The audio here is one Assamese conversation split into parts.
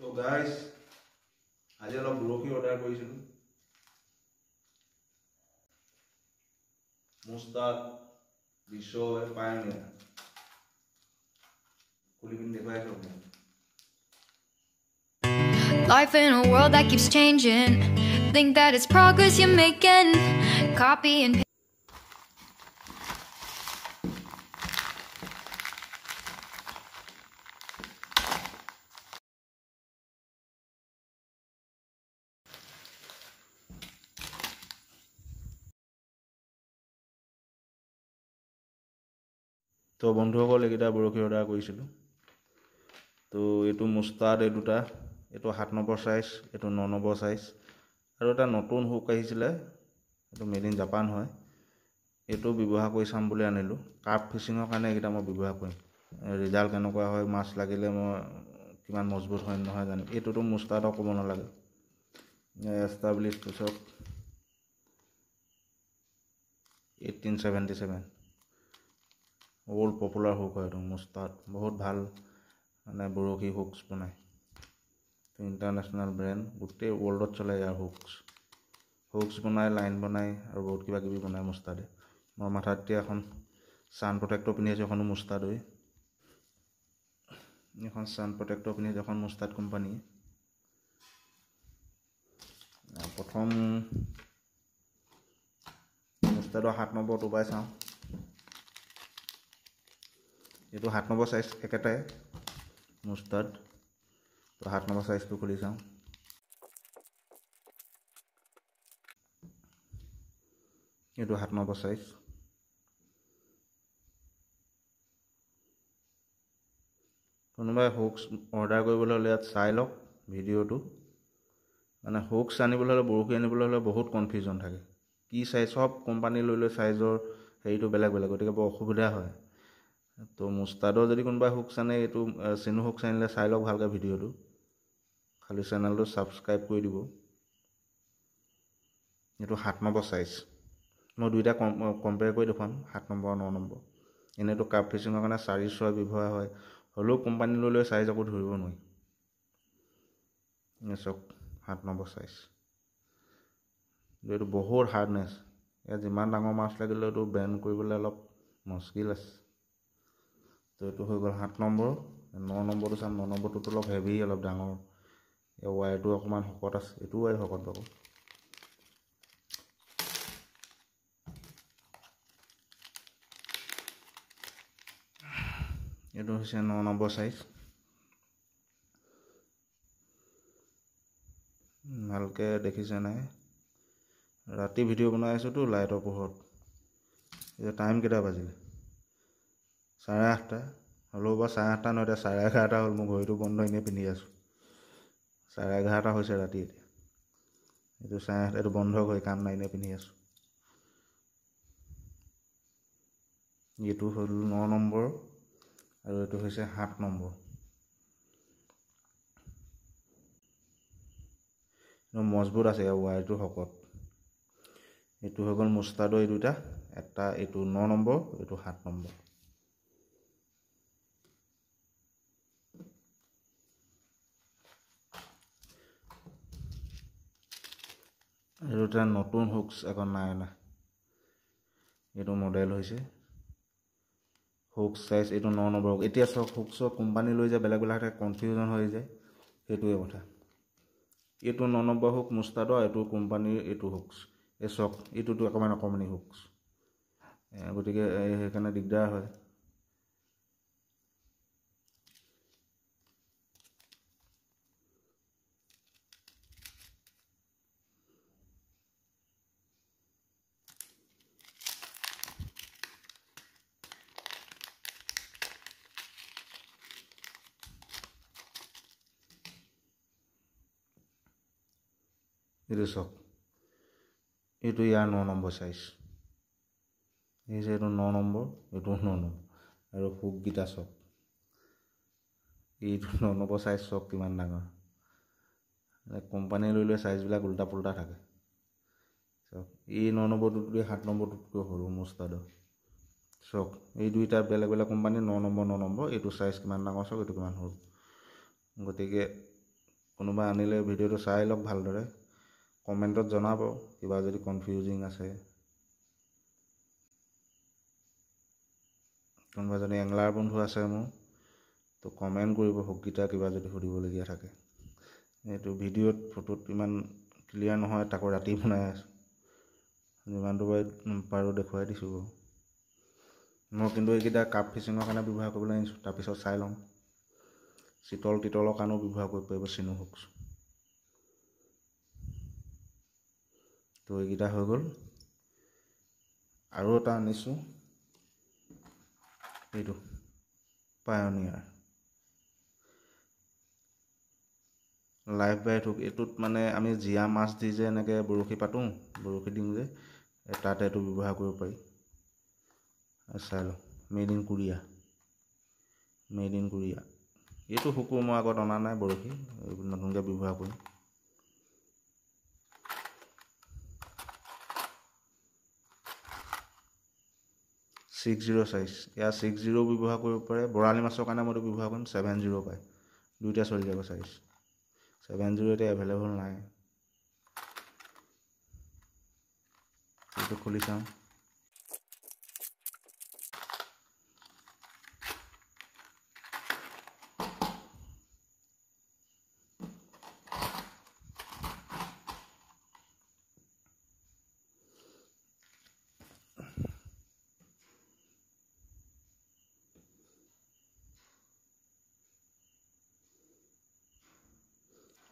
So guys, I just love Loki order position. Mustard, Bisho, Pioneer. Life in a world that keeps changing. Think that it's progress you're making. Copy and paste. তো বন্ধুসকল এইকেইটা বৰশী অৰ্ডাৰ কৰিছিলোঁ তো এইটো মুষ্টাৰ্ড এই দুটা এইটো সাত নম্বৰ চাইজ এইটো ন নম্বৰ চাইজ আৰু এটা নতুন হুক আহিছিলে এইটো মেড ইন জাপান হয় এইটো ব্যৱহাৰ কৰি চাম বুলি আনিলোঁ কাপ ফিচিঙৰ কাৰণে এইকেইটা মই ব্যৱহাৰ কৰিম ৰিজাল্ট কেনেকুৱা হয় মাছ লাগিলে মই কিমান মজবুত হয় নহয় জানিম এইটোতো মুষ্টাৰ্ডৰ ক'ব নালাগে এষ্টাব্লিছ পিছত eighteen seventy seven world popular hook হয় এইটো মোষ্ট বহুত ভাল মানে বৰশী হুকছ বনায় ইণ্টাৰনেশ্যনেল ব্ৰেণ্ড গোটেই ৱৰ্ল্ডত চলে ইয়াৰ হুকছ হুকছ বনাই লাইন বনায় আৰু বহুত কিবা কিবি বনায় মোষ্টাৰ্ডে মই মাথাত এতিয়া এখন ছান প্ৰটেক্টৰ পিন্ধি আছোঁ এখনো মোষ্টাৰ্ডৈ এখন ছান প্ৰটেক্টৰ পিন্ধি আছোঁ এখন মোষ্টাৰ্ড কোম্পানী প্ৰথম মোষ্টাৰ্ডৰ সাত নম্বৰটো পাই চাওঁ এইটো সাত নম্বৰ চাইজ একেটাই মোৰ তো সাত নম্বৰ চাইজটো খুলি চাওঁ এইটো সাত নম্বৰ চাইজ কোনোবাই হুক্স অৰ্ডাৰ কৰিবলৈ হ'লে ইয়াত চাই লওক ভিডিঅ'টো মানে হুক্স আনিবলৈ হ'লে বৰশী আনিবলৈ হ'লে বহুত কনফিউজন থাকে কি চাইজ চব কোম্পানী লৈ লৈ চাইজৰ হেৰিটো বেলেগ বেলেগ গতিকে বৰ অসুবিধা হয় তো মুস্তাদৰ যদি কোনোবাই হুক চানে এইটো চিনু হুক চানিলে চাই লওক ভালকৈ ভিডিঅ'টো খালী চেনেলটো ছাবস্ক্ৰাইব কৰি দিব এইটো সাত নম্বৰ চাইজ মই দুইটা কম কম্পেয়াৰ কৰি দেখুৱাম সাত নম্বৰ ন নম্বৰ এনেইতো কাপ ফিচিঙৰ কাৰণে চাৰি ছয় ব্যৱহাৰ হয় হ'লেও কোম্পানীলৈ লৈ চাইজ আকৌ ধৰিব নোৱাৰি চাওক সাত নম্বৰ চাইজ এইটো বহুত হাৰ্ডনেছ ইয়াত যিমান ডাঙৰ মাছ লাগিলেও এইটো বেণ্ড কৰিবলৈ অলপ মুস্কিল আছে তো এইটো হৈ গ'ল সাত নম্বৰ ন নম্বৰটো চাম ন নম্বৰটোতো অলপ হেভি অলপ ডাঙৰ এই ৱায়াৰটো অকণমান শকত আছে এইটো ৱায়াৰ শকত পাব এইটো হৈছে ন নম্বৰ চাইজ ভালকৈ দেখিছে নাই ৰাতি ভিডিঅ' বনাই আছোঁতো লাইটৰ পোহৰত এতিয়া টাইম কেইটা বাজিলে চাৰে আঠটা হ'লেও বাৰু চাৰে আঠটা নহয় এতিয়া চাৰে এঘাৰটা হ'ল মই ঘড়ীটো বন্ধ এনেই পিন্ধি আছোঁ চাৰে এঘাৰটা হৈছে ৰাতি এতিয়া এইটো চাৰে আঠটা এইটো বন্ধ ঘড়ী কাম নাই এনেই পিন্ধি আছোঁ এইটো হ'ল ন নম্বৰ আৰু এইটো হৈছে সাত নম্বৰ মজবুত আছে ৱাইৰটো শকত এইটো হৈ গ'ল মুষ্টাডৰ এই দুটা এটা এইটো ন নম্বৰ এইটো সাত নম্বৰ এইটো এটা নতুন হুক্স এখন নাই অনা এইটো মডেল হৈছে হুক্স চাইজ এইটো ন নম্বৰ এতিয়া চাওক হুক্সৰ কোম্পানী লৈ যায় বেলেগ বেলেগ কনফিউজন হৈ যায় সেইটোৱে কথা এইটো ন নম্বৰ হুক মুষ্টাডো এইটো কোম্পানীৰ এইটো হুক্স এই চাওক এইটোতো অকণমান অকণমানি হুক্স গতিকে সেইকাৰণে দিগদাৰ হয় এইটো চাওক এইটো ইয়াৰ ন নম্বৰ চাইজ এই যে এইটো ন নম্বৰ এইটো ন নম্বৰ আৰু হুকগিটা চাওক এইটো ন নম্বৰ চাইজ চাওক কিমান ডাঙৰ কোম্পানীয়ে লৈ লৈ চাইজবিলাক ওল্টা পোল্টা থাকে চাওক এই ন নম্বৰটোতকৈ সাত নম্বৰটোতকৈ সৰু মোষ্টাৰ্ডৰ চাওক এই দুইটা বেলেগ বেলেগ কোম্পানী ন নম্বৰ ন নম্বৰ এইটো চাইজ কিমান ডাঙৰ চাওক এইটো কিমান সৰু গতিকে কোনোবা আনিলে ভিডিঅ'টো চাই লওক ভালদৰে কমেণ্টত জনাব কিবা যদি কনফিউজিং আছে কোনোবা যদি এংলাৰ বন্ধু আছে মোৰ তো কমেণ্ট কৰিব সুকিতা কিবা যদি সুধিবলগীয়া থাকে এইটো ভিডিঅ'ত ফটোত ইমান ক্লিয়াৰ নহয় তাকো ৰাতি বনাই আছোঁ যিমানটো পাৰোঁ দেখুৱাই দিছোঁ বাৰু মই কিন্তু এইকেইটা কাপ ফিচিঙৰ কাৰণে ব্যৱহাৰ কৰিবলৈ আনিছোঁ তাৰপিছত চাই লওঁ চিতল তিতলৰ কাৰণেও ব্যৱহাৰ কৰিব পাৰিব চিনো হওকচোন তো এইকেইটা হৈ গ'ল আৰু এটা আনিছোঁ এইটো পায়নিয়াৰ লাইফ বাই থোক এইটোত মানে আমি জীয়া মাছ দি যে এনেকৈ বৰশী পাতোঁ বৰশী দিওঁ যে তাতে এইটো ব্যৱহাৰ কৰিব পাৰি আচ্ছা লওঁ made in Korea made in Korea এইটো শুকুৰ মই আগত অনা নাই বৰশী নতুনকৈ ব্যৱহাৰ কৰিম ছিক্স জিৰ' ছাইজ ইয়াৰ ছিক্স জিৰ' ব্যৱহাৰ কৰিব পাৰে বৰালি মাছৰ কাৰণে মইতো ব্যৱহাৰ কৰিম ছেভেন জিৰ' পায় দুইটা চলি যাব ছাইজ ছেভেন জিৰ' এতিয়া এভেইলেবল নাই এইটো খুলি চাওঁ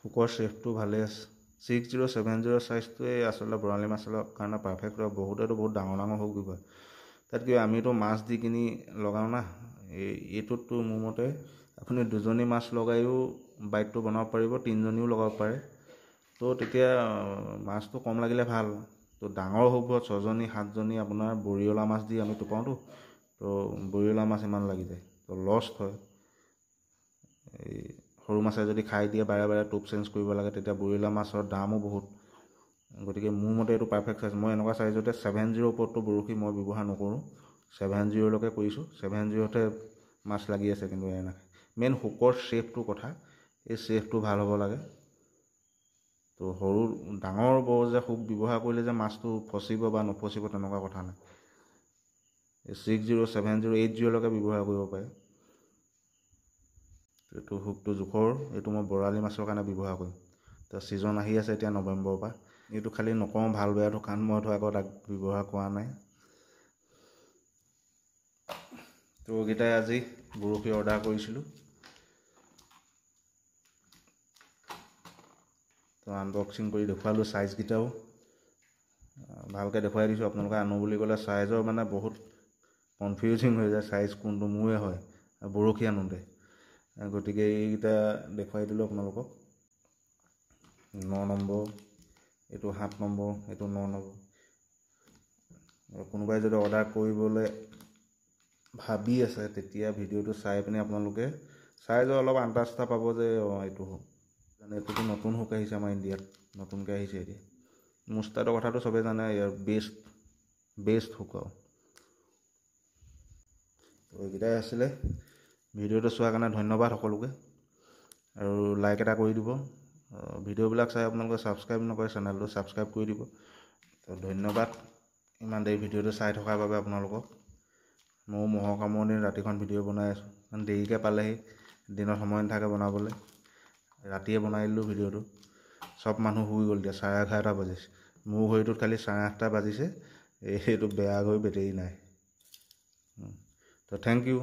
হুকৰ চেফটো ভালেই আছে ছিক্স জিৰ' ছেভেন জিৰ' চাইজটোৱে আচলতে বৰালি মাছৰ কাৰণে পাৰ্ফেক্ট হয় বহুতেতো বহুত ডাঙৰ ডাঙৰ হওক কিবা তাত কিবা আমিতো মাছ দি কিনি লগাওঁ না এই এইটোতো মোৰ মতে আপুনি দুজনী মাছ লগায়ো বাইকটো বনাব পাৰিব তিনিজনীও লগাব পাৰে তো তেতিয়া মাছটো কম লাগিলে ভাল তো ডাঙৰ হ'ব ছজনী সাতজনী আপোনাৰ বৰিয়লা মাছ দি আমি টোপাওঁতো তো বৰিয়লা মাছ ইমান লাগি যায় তো লষ্ট হয় এই সৰু মাছে যদি খাই দিয়ে বাৰে বাৰে টোপ চেঞ্জ কৰিব লাগে তেতিয়া ব্ৰইলাৰ মাছৰ দামো বহুত গতিকে মোৰ মতে এইটো পাৰফেক্ট চাইজ মই এনেকুৱা চাইজতে ছেভেন জিৰ' ওপৰতটো বৰশী মই ব্যৱহাৰ নকৰোঁ ছেভেন জিৰ'লৈকে কৰিছোঁ ছেভেন জিৰ'তে মাছ লাগি আছে কিন্তু এনেকৈ মেইন শোকৰ শ্বেপটো কথা এই চেফটো ভাল হ'ব লাগে তো সৰু ডাঙৰ বৰ যে শোক ব্যৱহাৰ কৰিলে যে মাছটো ফচিব বা নফচিব তেনেকুৱা কথা নাই এই six zero' seven zero' eight জিৰ'লৈকে ব্যৱহাৰ কৰিব পাৰে এইটো হুকটো জোখৰ এইটো মই বৰালি মাছৰ কাৰণে ব্যৱহাৰ কৰিম তাৰ ছিজন আহি আছে এতিয়া নৱেম্বৰৰ পৰা এইটো খালি নকওঁ ভাল বেয়াটো কাৰণ মইতো আকৌ তাক ব্যৱহাৰ কৰা নাই তোকেইটাই আজি বৰশী অৰ্ডাৰ কৰিছিলোঁ তো আনবক্সিং কৰি দেখুৱালোঁ চাইজকেইটাও ভালকৈ দেখুৱাই দিছোঁ আপোনালোকে আনো বুলি ক'লে চাইজৰ মানে বহুত কনফিউজিং হৈ যায় চাইজ কোনটো মোৰে হয় বৰশী আনোতে গতিকে এইকেইটা দেখুৱাই দিলোঁ আপোনালোকক ন নম্বৰ এইটো সাত নম্বৰ এইটো ন নম্বৰ কোনোবাই যদি অৰ্ডাৰ কৰিবলৈ ভাবি আছে তেতিয়া ভিডিঅ'টো চাই পিনি আপোনালোকে চাই যোৱা অলপ আণ্টাষ্টা পাব যে অঁ এইটো হওক মানে এইটোতো নতুন হুক আহিছে আমাৰ ইণ্ডিয়াত নতুনকৈ আহিছে এতিয়া মুষ্টাৰ্টৰ কথাটো চবেই জানে ইয়াৰ বেষ্ট বেষ্ট হুক আৰু এইকেইটাই আছিলে ভিডিঅ'টো চোৱাৰ কাৰণে ধন্যবাদ সকলোকে আৰু লাইক এটা কৰি দিব ভিডিঅ'বিলাক চাই আপোনালোকে ছাবস্ক্ৰাইব নকৰে চেনেলটো ছাবস্ক্ৰাইব কৰি দিব তো ধন্যবাদ ইমান দেৰি ভিডিঅ'টো চাই থকাৰ বাবে আপোনালোকক মোৰ মহৰ কামৰ দিন ৰাতিখন ভিডিঅ' বনাই আছোঁ কাৰণ দেৰিকৈ পালেহি দিনত সময় নাথাকে বনাবলৈ ৰাতিয়ে বনাই দিলোঁ ভিডিঅ'টো চব মানুহ শুই গ'ল এতিয়া চাৰে এঘাৰটা বাজিছে মোৰ ঘড়ীটোত খালী চাৰে আঠটা বাজিছে এইটো বেয়া ঘড়ী বেটেৰী নাই তো থেংক ইউ